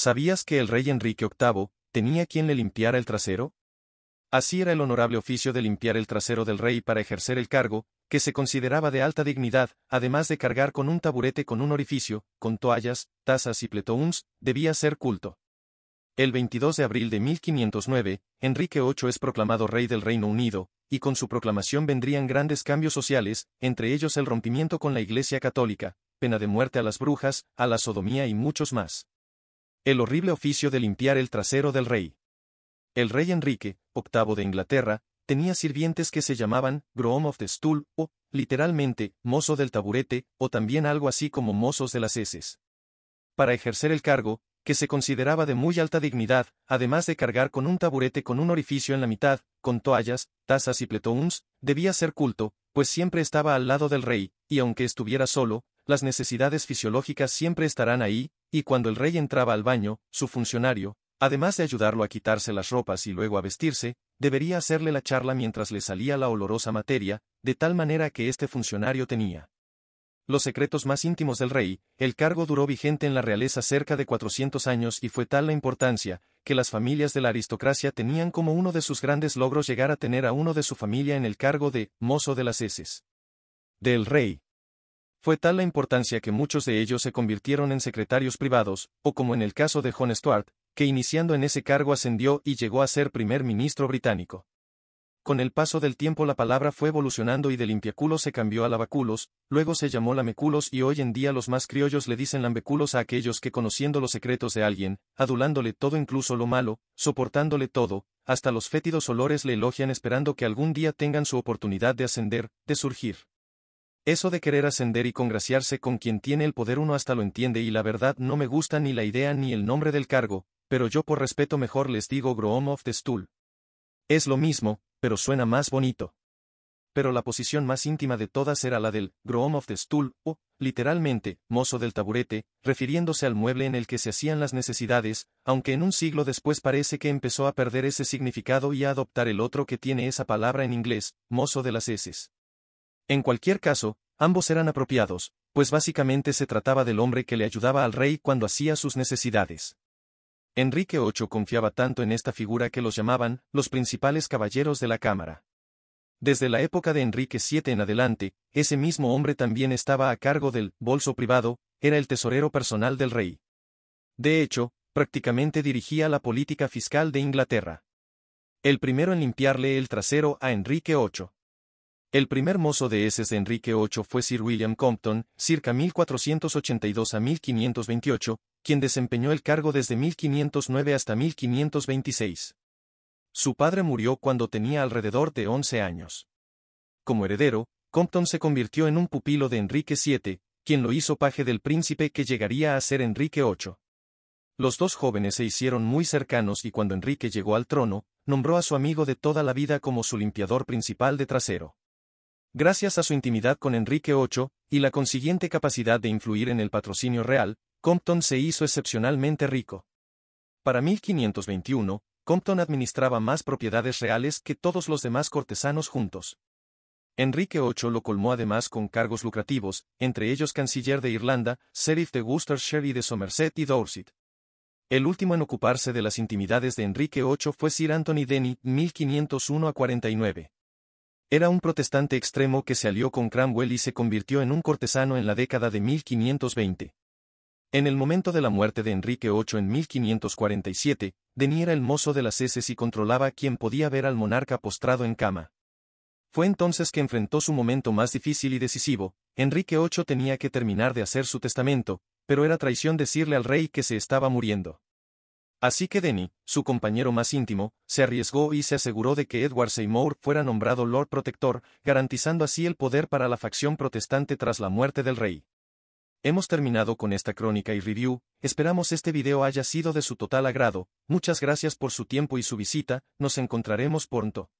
¿Sabías que el rey Enrique VIII tenía quien le limpiara el trasero? Así era el honorable oficio de limpiar el trasero del rey para ejercer el cargo, que se consideraba de alta dignidad, además de cargar con un taburete con un orificio, con toallas, tazas y pletouns, debía ser culto. El 22 de abril de 1509, Enrique VIII es proclamado rey del Reino Unido, y con su proclamación vendrían grandes cambios sociales, entre ellos el rompimiento con la Iglesia Católica, pena de muerte a las brujas, a la sodomía y muchos más el horrible oficio de limpiar el trasero del rey. El rey Enrique, octavo de Inglaterra, tenía sirvientes que se llamaban Groom of the Stool o, literalmente, mozo del taburete, o también algo así como mozos de las heces. Para ejercer el cargo, que se consideraba de muy alta dignidad, además de cargar con un taburete con un orificio en la mitad, con toallas, tazas y pletoons, debía ser culto, pues siempre estaba al lado del rey, y aunque estuviera solo, las necesidades fisiológicas siempre estarán ahí, y cuando el rey entraba al baño, su funcionario, además de ayudarlo a quitarse las ropas y luego a vestirse, debería hacerle la charla mientras le salía la olorosa materia, de tal manera que este funcionario tenía los secretos más íntimos del rey, el cargo duró vigente en la realeza cerca de 400 años y fue tal la importancia, que las familias de la aristocracia tenían como uno de sus grandes logros llegar a tener a uno de su familia en el cargo de mozo de las heces. Del rey. Fue tal la importancia que muchos de ellos se convirtieron en secretarios privados, o como en el caso de John Stuart, que iniciando en ese cargo ascendió y llegó a ser primer ministro británico. Con el paso del tiempo la palabra fue evolucionando y de limpiaculos se cambió a lavaculos, luego se llamó lameculos y hoy en día los más criollos le dicen lambeculos a aquellos que conociendo los secretos de alguien, adulándole todo incluso lo malo, soportándole todo, hasta los fétidos olores le elogian esperando que algún día tengan su oportunidad de ascender, de surgir. Eso de querer ascender y congraciarse con quien tiene el poder uno hasta lo entiende y la verdad no me gusta ni la idea ni el nombre del cargo, pero yo por respeto mejor les digo Groom of the Stool. Es lo mismo, pero suena más bonito. Pero la posición más íntima de todas era la del Groom of the Stool, o, literalmente, mozo del taburete, refiriéndose al mueble en el que se hacían las necesidades, aunque en un siglo después parece que empezó a perder ese significado y a adoptar el otro que tiene esa palabra en inglés, mozo de las heces. En cualquier caso, ambos eran apropiados, pues básicamente se trataba del hombre que le ayudaba al rey cuando hacía sus necesidades. Enrique VIII confiaba tanto en esta figura que los llamaban los principales caballeros de la Cámara. Desde la época de Enrique VII en adelante, ese mismo hombre también estaba a cargo del bolso privado, era el tesorero personal del rey. De hecho, prácticamente dirigía la política fiscal de Inglaterra. El primero en limpiarle el trasero a Enrique VIII. El primer mozo de heces de Enrique VIII fue Sir William Compton, circa 1482 a 1528, quien desempeñó el cargo desde 1509 hasta 1526. Su padre murió cuando tenía alrededor de 11 años. Como heredero, Compton se convirtió en un pupilo de Enrique VII, quien lo hizo paje del príncipe que llegaría a ser Enrique VIII. Los dos jóvenes se hicieron muy cercanos y cuando Enrique llegó al trono, nombró a su amigo de toda la vida como su limpiador principal de trasero. Gracias a su intimidad con Enrique VIII, y la consiguiente capacidad de influir en el patrocinio real, Compton se hizo excepcionalmente rico. Para 1521, Compton administraba más propiedades reales que todos los demás cortesanos juntos. Enrique VIII lo colmó además con cargos lucrativos, entre ellos canciller de Irlanda, sheriff de Worcestershire y de Somerset y Dorset. El último en ocuparse de las intimidades de Enrique VIII fue Sir Anthony Denny, 1501 49. Era un protestante extremo que se alió con Cromwell y se convirtió en un cortesano en la década de 1520. En el momento de la muerte de Enrique VIII en 1547, Denis era el mozo de las heces y controlaba a quien podía ver al monarca postrado en cama. Fue entonces que enfrentó su momento más difícil y decisivo, Enrique VIII tenía que terminar de hacer su testamento, pero era traición decirle al rey que se estaba muriendo. Así que Denny, su compañero más íntimo, se arriesgó y se aseguró de que Edward Seymour fuera nombrado Lord Protector, garantizando así el poder para la facción protestante tras la muerte del rey. Hemos terminado con esta crónica y review, esperamos este video haya sido de su total agrado, muchas gracias por su tiempo y su visita, nos encontraremos pronto.